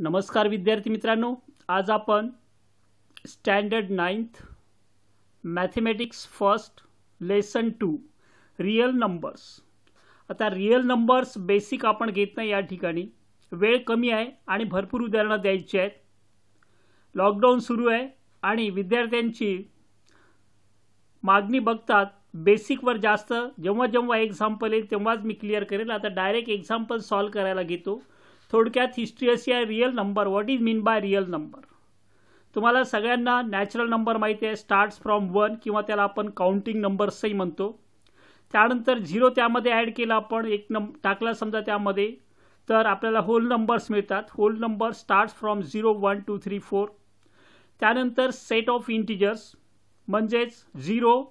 नमस्कार विद्यार्थी मित्रांनो आज आपण standard ninth mathematics first lesson two real numbers आता रिअल नंबर्स बेसिक आपण घेत नाही या ठिकाणी वेळ कमी आहे आणि भरपूर उदाहरणं द्यायची आहेत लॉकडाऊन सुरू आहे आणि विद्यार्थ्यांची मागणी बघतात बेसिकवर जास्त जेव्हा जेव्हा एक्झाम्पल येईल तेव्हाच मी क्लिअर करेल आता डायरेक्ट एक्झाम्पल सॉल्व करायला घेतो थोडक्यात हिस्ट्री अशी आहे real number what is mean by real number तुम्हाला सगळ्यांना नॅचरल नंबर माहिती आहे स्टार्ट्स फ्रॉम वन किंवा त्याला आपण काउंटिंग नंबर्सही म्हणतो त्यानंतर झिरो त्यामध्ये ॲड केला आपण एक नंब टाकला समजा त्यामध्ये तर आपल्याला होल नंबर्स मिळतात whole number starts from zero one two three four त्यानंतर सेट ऑफ इंटिजर्स म्हणजेच झिरो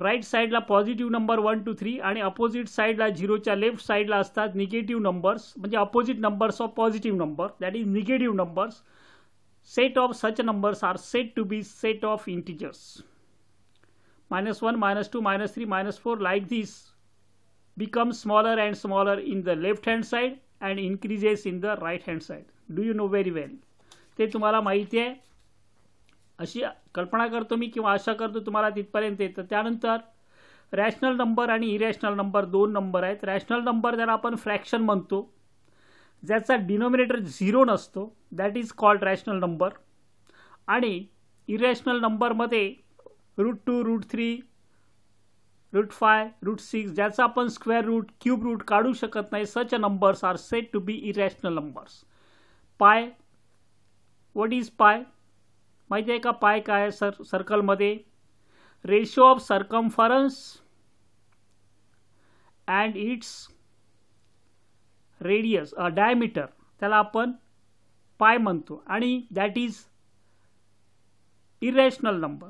राईट साईडला positive number one two three आणि अपोजिट साईडला झिरोच्या लेफ्ट साईडला असतात निगेटिव्ह नंबर्स म्हणजे opposite numbers of positive number that is negative numbers set of such numbers are set to be set of integers minus one minus two minus three minus four like this become smaller and smaller in the left hand side and increases in the right hand side do you know very well ते तुम्हाला माहिती आहे अशी कल्पना करतो मी किंवा आशा करतो तुम्हाला तिथपर्यंत येतं त्यानंतर रॅशनल नंबर आणि इरॅशनल नंबर दोन नंबर आहेत रॅशनल नंबर ज्याला आपण फ्रॅक्शन म्हणतो ज्याचा डिनोमिनेटर झिरो नसतो that is called rational number आणि इरॅशनल नंबरमध्ये root two root three root five root six ज्याचा आपण स्क्वेअर रूट क्यूब रूट काढू शकत नाही such numbers are set to be irrational numbers pi what is pi माहिती आहे का पाय काय सर सर्कलमध्ये ratio of circumference and it's radius a diameter त्याला आपण पाय म्हणतो आणि दॅट इज इरेशनल नंबर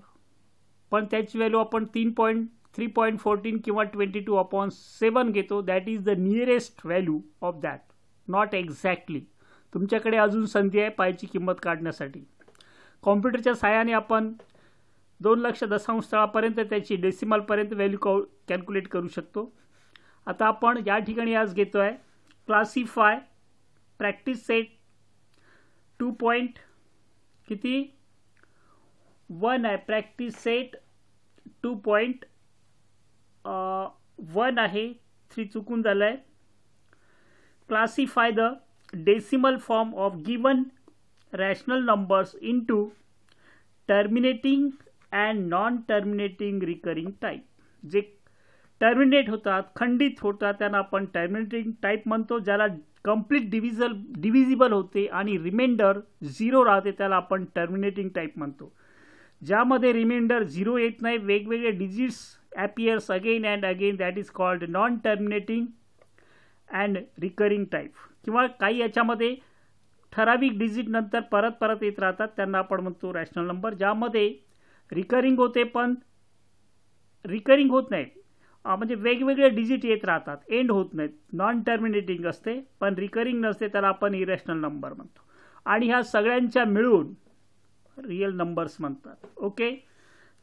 पण त्याची व्हॅल्यू आपण तीन पॉईंट थ्री पॉईंट फोर्टीन किंवा ट्वेंटी टू अपॉन सेवन घेतो that is the nearest value of that not exactly तुमच्याकडे अजून संधी आहे पायची किंमत काढण्यासाठी कॉम्प्युटरच्या सहाय्याने आपण दोन लक्ष स्थळापर्यंत त्याची डेसिमलपर्यंत व्हॅल्यू कॉ कॅल्क्युलेट करू शकतो आता आपण या ठिकाणी आज घेतो आहे classify practice set two point किती वन आहे practice set two point one आहे थ्री चुकून झालं आहे classify the decimal form of given rational numbers into terminating and non terminating recurring type जे टर्मिनेट होतात खंडित होतात त्यांना आपण टर्मिनेटिंग टाईप म्हणतो ज्याला कम्प्लीट डिव्हिजल डिव्हिजिबल होते आणि रिमाइंडर झिरो राहते त्याला आपण टर्मिनेटिंग टाईप म्हणतो ज्यामध्ये रिमाइंडर झिरो येत नाही वेगवेगळे digits appears again and again that is called non terminating and recurring type किंवा काही याच्यामध्ये ठराविक डिजिट नंतर परत परत येत राहतात त्यांना आपण म्हणतो रॅशनल नंबर ज्यामध्ये रिकरिंग होते पण रिकरिंग होत नाहीत म्हणजे वेगवेगळे डिजिट येत राहतात एंड होत नाहीत नॉन टर्मिनेटिंग असते पण रिकरिंग नसते त्याला आपण इरॅशनल नंबर म्हणतो आणि ह्या सगळ्यांच्या मिळून रिअल नंबर्स म्हणतात ओके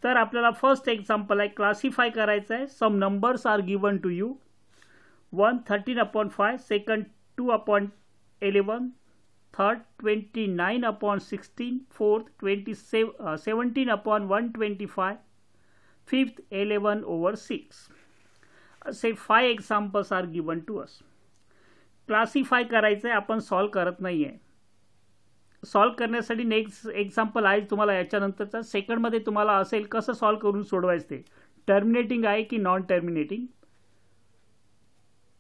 तर आपल्याला फर्स्ट एक्झाम्पल आहे क्लासिफाय करायचं आहे some numbers are given to you one thirteen upon five second two upon eleven third 29 upon 16 fourth 27 uh, 17 upon 125 fifth 11 over 6 six असे five examples given to to us classify करायचं आहे आपण solve करत नाही आहे solve करण्यासाठी next example आहे तुम्हाला याच्यानंतरचा सेकंडमध्ये तुम्हाला असेल कसं सॉल्व करून सोडवायचं ते टर्मिनेटिंग आहे की नॉन टर्मिनेटिंग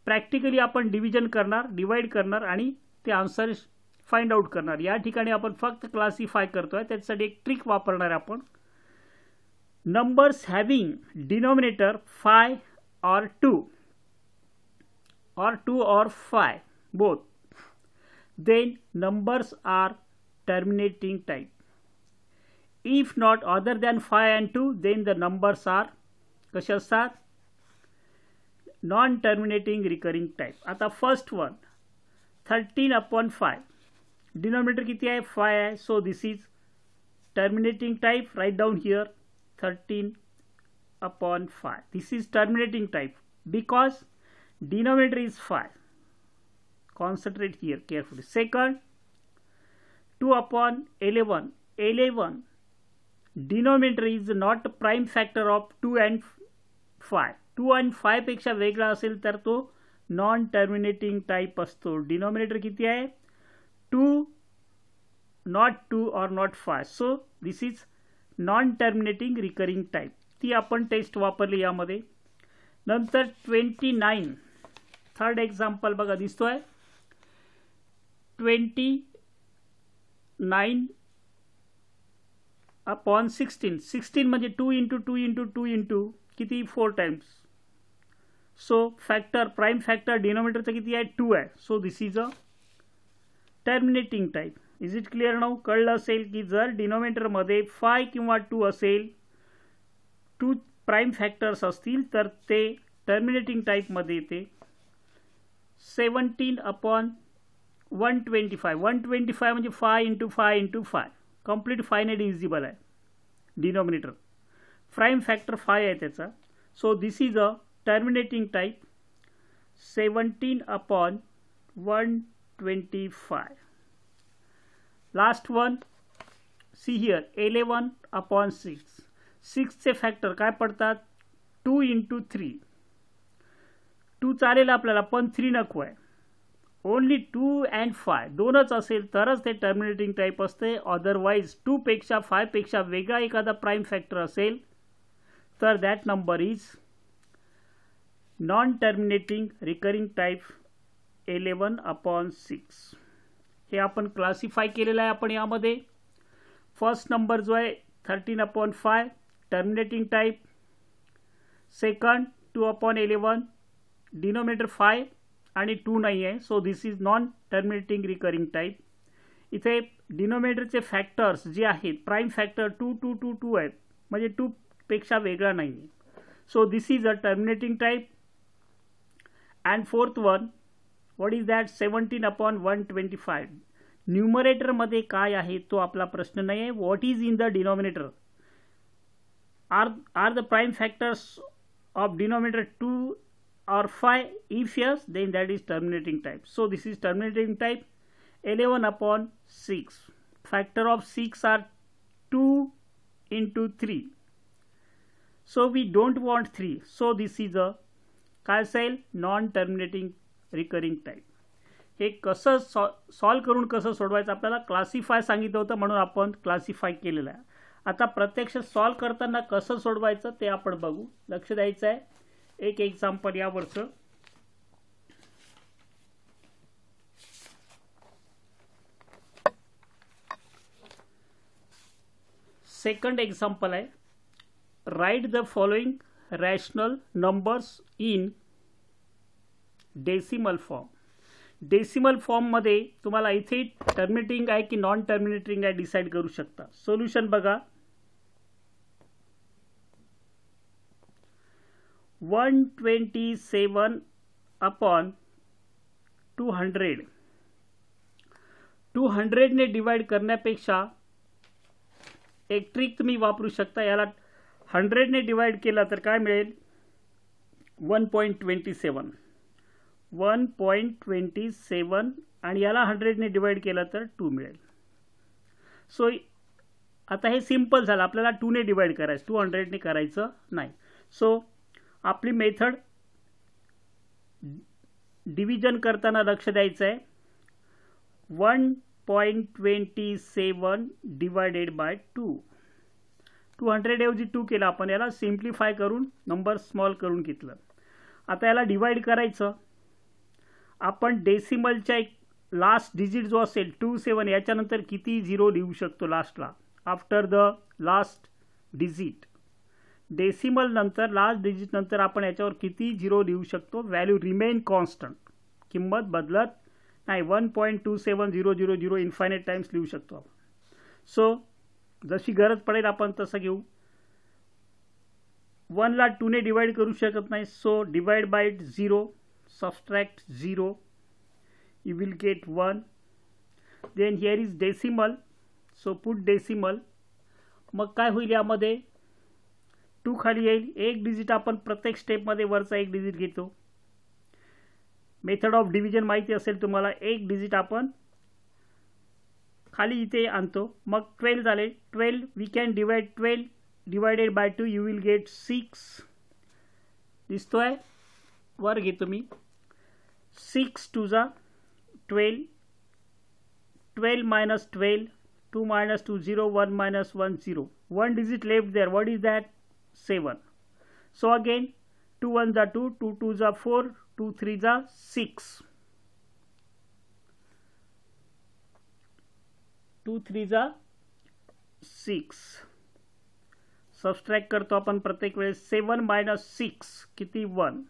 प्रॅक्टिकली आपण डिव्हिजन करणार डिवाईड करणार आणि ते आन्सर फाइंड आउट करणार या ठिकाणी आपण फक्त क्लासिफाय करतोय त्याच्यासाठी एक ट्रिक वापरणार आपण numbers having denominator five or two or two or five both then numbers are terminating type if not other than five and two then the numbers are कसे असतात नॉन टर्मिनेटिंग रिकरिंग टाईप आता first one thirteen upon five denominator किती आहे five आहे so this is terminating type write down here thirteen upon five this is terminating type because denominator is five concentrate here carefully second two upon eleven eleven denominator is not prime factor of two and five two and फायपेक्षा वेगळा असेल तर तो non terminating type असतो denominator किती आहे two not two or not five so this is non terminating recurring time ती आपण टेस्ट वापरली यामध्ये नंतर ट्वेंटी नाईन थर्ड एक्झाम्पल बघा दिसतो आहे twenty nine upon sixteen sixteen म्हणजे two into two into two into किती four times so factor prime factor डिनोमिनेटरचं किती आहे टू आहे so this is a terminating type is it clear now कळलं असेल की जर डिनॉमिनेटरमध्ये फाय किंवा टू असेल टू प्राईम फॅक्टर्स असतील तर ते टर्मिनेटिंग टाईपमध्ये येते seventeen upon one twenty five one twenty five म्हणजे five into five into five complete फायनेट इजिबल आहे डिनॉमिनेटर प्राईम फॅक्टर फाय आहे त्याचा so this is a terminating type seventeen upon one 25 five last one here 11 upon 6 6 चे factor काय पडतात to to three to चालेल आपल्याला पण थ्री नको आहे ओन्ली टू अँड फाय दोनच असेल तरच ते टर्मिनेटिंग टाईप असते अदरवाईज टूपेक्षा फायपेक्षा वेगळा एखादा प्राईम फॅक्टर असेल तर that number is non terminating recurring type eleven upon six हे आपण क्लासिफाय केलेलं आहे आपण यामध्ये फर्स्ट नंबर जो आहे thirteen upon five terminating type second two upon eleven denominator five आणि टू नाही आहे so this is non terminating recurring type इथे डिनोमिनेटरचे फॅक्टर्स जे आहेत prime factor two two two two आहेत म्हणजे पेक्षा वेगळा नाही आहे so this is a terminating type and fourth one What is that? Seventeen upon one twenty-five. Numerator twenty five न्युमरेटरमध्ये काय आहे तो आपला प्रश्न नाही आहे what is in the denominator are are the prime or 5 if yes then that is terminating type so this is terminating type 11 upon 6 factor of 6 are 2 into 3 so we don't want 3 so this is a calcile non-terminating recurring type हे कसं सॉ solve करून कसं सोडवायचं आपल्याला classify सांगितलं होतं म्हणून आपण क्लासिफाय केलेलं आहे आता प्रत्यक्ष सॉल्व करताना कसं सोडवायचं ते आपण बघू लक्ष द्यायचं आहे एक एक्झाम्पल यावरचं सेकंड एक्झाम्पल आहे write the following rational numbers in decimal form decimal फॉर्ममध्ये तुम्हाला इथे टर्मिनेटिंग आहे की नॉन टर्मिनेटिंग आहे डिसाईड करू शकता सोल्युशन बघा one twenty seven upon two hundred two हंड्रेडने डिवाइड करण्यापेक्षा एक ट्रिक तुम्ही वापरू शकता याला हंड्रेडने डिवाइड केला तर काय मिळेल one point twenty seven one point twenty seven आणि याला हंड्रेडने डिवाईड केलं तर टू मिळेल सो आता हे सिम्पल झालं आपल्याला टूने डिवाईड करायचं टू हंड्रेडने करायचं नाही सो आपली मेथड डिव्हिजन करताना लक्ष द्यायचं आहे one point twenty seven divided by two two hundred ऐवजी टू केला आपण याला सिम्प्लिफाय करून नंबर स्मॉल करून घेतलं आता याला डिवाईड करायचं आपण डेसिमलच्या एक लास्ट डिजिट जो असेल टू सेवन याच्यानंतर किती झिरो लिहू शकतो लास्टला after the last digit decimal नंतर लास्ट डिजिट नंतर आपण याच्यावर किती झिरो लिहू शकतो व्हॅल्यू रिमेन कॉन्स्टंट किंमत बदलत नाही one point two seven zero zero zero infinite times लिहू शकतो आपण सो जशी गरज पडेल आपण तसं घेऊ वनला टूने डिवाइड करू शकत नाही so divide by zero subtract 0 you will get 1 then here is decimal so put decimal मग काय होईल यामध्ये टू खाली येईल एक डिजिट आपण प्रत्येक स्टेपमध्ये वरचा एक डिजिट घेतो मेथड ऑफ डिव्हिजन माहिती असेल तुम्हाला एक डिजिट आपण खाली इथे आणतो मग ट्वेल्व झाले twelve we can divide twelve divided by two you will get six दिसतो आहे वर घेतो मी सिक्स टू जा twelve twelve minus twelve two minus two zero one minus one zero one digit left there what is that seven so again two one जा two two two जा four two three जा six two three जा six subtract करतो आपण प्रत्येक वेळेस seven minus six किती one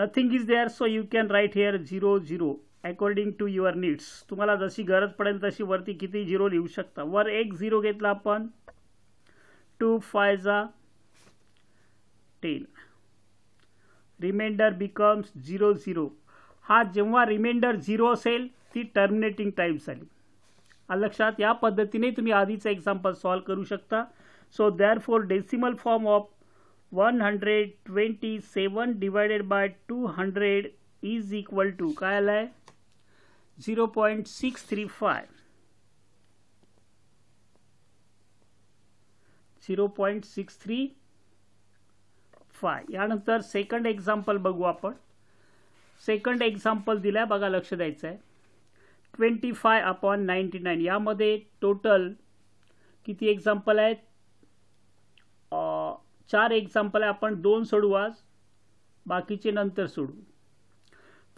nothing is there so you can write here zero zero according to your needs तुम्हाला जशी गरज पडेल तशी वरती किती झिरो लिहू शकता वर एक झिरो घेतला आपण two five ten remainder becomes zero zero हा जेव्हा रिमाइंडर झिरो असेल ती टर्मिनेटिंग टाईम झाली लक्षात या पद्धतीने तुम्ही आधीचं एक्झाम्पल सॉल्व करू शकता so there for decimal form of one hundred twenty seven divided by two hundred is equal to काय आलं आहे zero point six three five zero point six three five यानंतर सेकंड एक्झाम्पल बघू आपण second example दिलं बघा लक्ष द्यायचं आहे twenty five upon ninety nine यामध्ये टोटल किती एक्झाम्पल आहेत चार एक्झाम्पल आपण दोन सोडू आज बाकीचे नंतर सोडू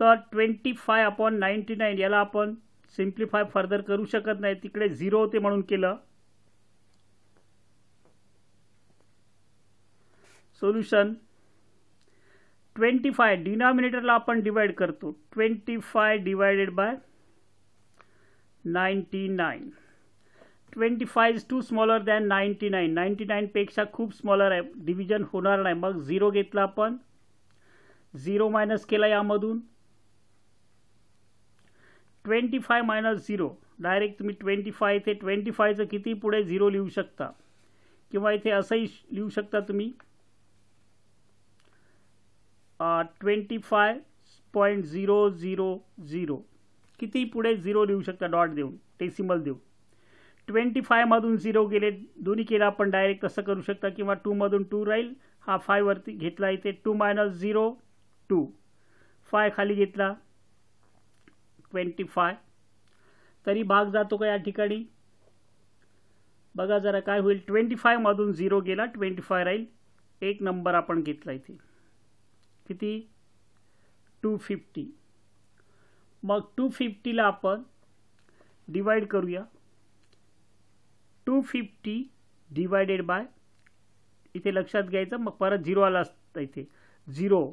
तर twenty five upon ninety nine याला आपण सिम्प्लिफाय फर्दर करू शकत नाही तिकडे झिरो होते म्हणून केलं सोल्युशन ट्वेंटी फाय डिनॉमिनेटरला आपण डिवाइड करतो twenty five divided by ninety nine twenty five is too smaller than ninety nine ninety नाईनपेक्षा खूप स्मॉलर आहे डिव्हिजन होणार नाही मग झिरो घेतला आपण झिरो मायनस केला यामधून twenty five minus zero direct तुम्ही ट्वेंटी फाय इथे ट्वेंटी फायचं किती पुढे झिरो लिहू शकता किंवा इथे असंही लिहू शकता तुम्ही twenty five point zero zero zero किती पुढे झिरो लिहू शकता डॉट देऊन टेसिमल देऊन ट्वेंटी फायमधून झिरो गेले दोन्ही केलं आपण डायरेक्ट असं करू शकता किंवा टूमधून टू राहील हा फायवरती घेतला इथे two minus zero two five खाली घेतला ट्वेंटी फाय तरी भाग जातो का या ठिकाणी बघा जरा काय होईल ट्वेंटी फायमधून झिरो गेला ट्वेंटी फाय राहील एक नंबर आपण घेतला इथे किती टू फिफ्टी मग टू फिफ्टीला आपण डिवाइड करूया टू फिफ्टी डिवायडेड बाय इथे लक्षात घ्यायचं मग परत झिरो आला असता इथे झिरो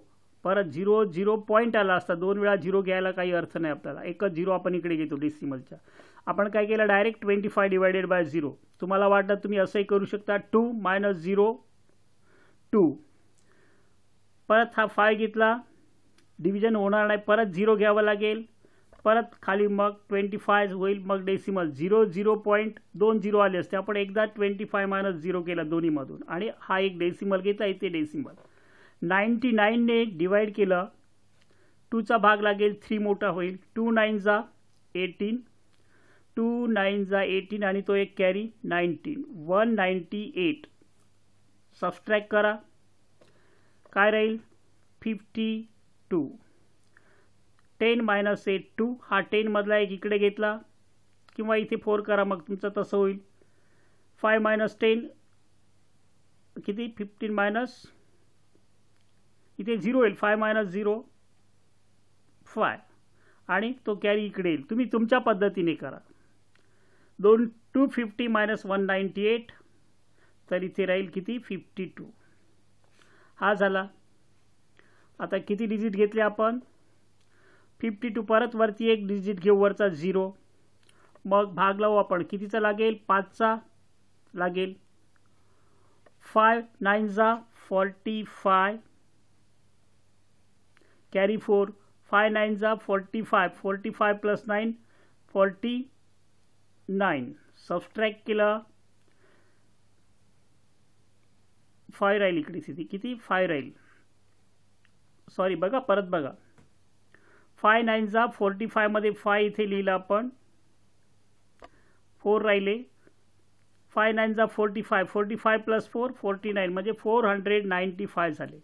परत झिरो झिरो पॉईंट आला असता दोन वेळा झिरो घ्यायला काही अर्थ नाही आपल्याला एकच झिरो आपण इकडे घेतो डेसिमलच्या आपण काय केलं direct twenty five divided by zero तुम्हाला वाटलं तुम्ही असंही करू शकता टू मायनस झिरो टू परत हा फाय घेतला डिव्हिजन होणार नाही परत झिरो घ्यावं लागेल परत खाली मग ट्वेंटी फाय होईल मग डेसिमल झिरो झिरो पॉईंट दोन झिरो आले असते आपण एकदा ट्वेंटी फाय मायनस झिरो केलं दोन्हीमधून आणि हा एक डेसिमल घेता येते डेसिमल नाईन्टी नाईनने डिवाईड केलं टूचा भाग लागेल थ्री मोठा होईल टू नाईन जा एटीन टू नाईन जा एटीन आणि तो एक carry nineteen one ninety eight subtract करा काय राहील fifty two ten minus eight two हा टेनमधला एक इकडे घेतला किंवा इथे फोर करा मग तुमचं तसं होईल फाय मायनस टेन किती फिफ्टीन मायनस इथे झिरो येईल फाय मायनस झिरो फाय आणि तो कॅरी इकडे येईल तुम्ही तुमच्या पद्धतीने करा दोन two fifty minus one ninety eight तर इथे राहील किती फिफ्टी टू हा झाला आता किती डिजिट घेतले आपण फिफ्टी टू परत वरती एक डिजिट घेऊ वरचा झिरो मग भाग लावू आपण कितीचा लागेल पाचचा लागेल फाय जा forty five carry four five जा forty five forty five plus nine forty nine subtract केलं फाय राहील इकडे स्थिती किती फाय राहील सॉरी बघा परत बघा फाय नाईन जा फोर्टी फायमध्ये फाय इथे लिहिलं आपण फोर राहिले फाय नाईन जा forty five forty five plus four forty nine म्हणजे फोर हंड्रेड नाईन्टी फाय झाले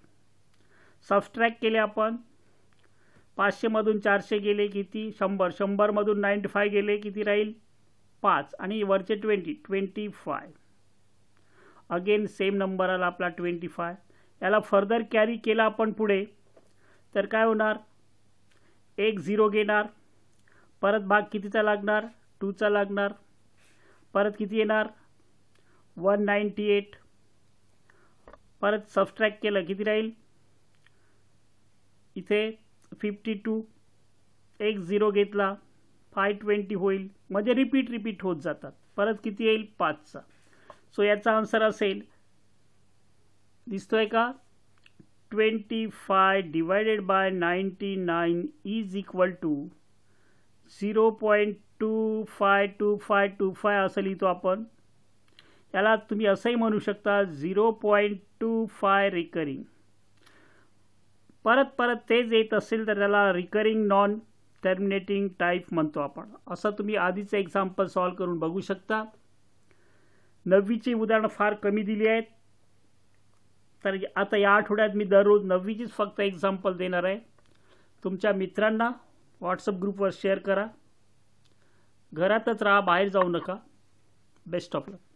सबस्ट्रॅक केले आपण पाचशेमधून चारशे गेले किती शंभर शंभरमधून नाईन्टी फाय गेले किती राहील पाच आणि वरचे twenty twenty five again same number आला आपला ट्वेंटी फाय याला फर्दर कॅरी केला आपण पुढे तर काय होणार एक झिरो घेणार परत भाग कितीचा लागणार टूचा लागणार परत किती येणार वन नाईन्टी एट परत सबस्ट्रॅक्ट केलं किती राहील इथे फिफ्टी टू एक झिरो घेतला फाय ट्वेंटी होईल म्हणजे रिपीट रिपीट होत जातात परत किती येईल पाचचा सो याचा आन्सर असेल दिसतोय का 25 divided by 99 is equal to 0.252525 असं लिहितो आपण याला तुम्ही असंही म्हणू शकता zero point two five recurring परत परत तेच येत असेल तर त्याला रिकरिंग नॉन टर्मिनेटिंग टाईप म्हणतो आपण असं तुम्ही आधीचं एक्झाम्पल सॉल्व करून बघू शकता नववीची उदाहरणं फार कमी दिली आहेत तर आता या आठवड्यात मी दररोज नववीचीच फक्त एक्झाम्पल देणार आहे तुमच्या मित्रांना व्हॉट्सअप ग्रुपवर शेअर करा घरातच राहा बाहेर जाऊ नका बेस्ट ऑफ लक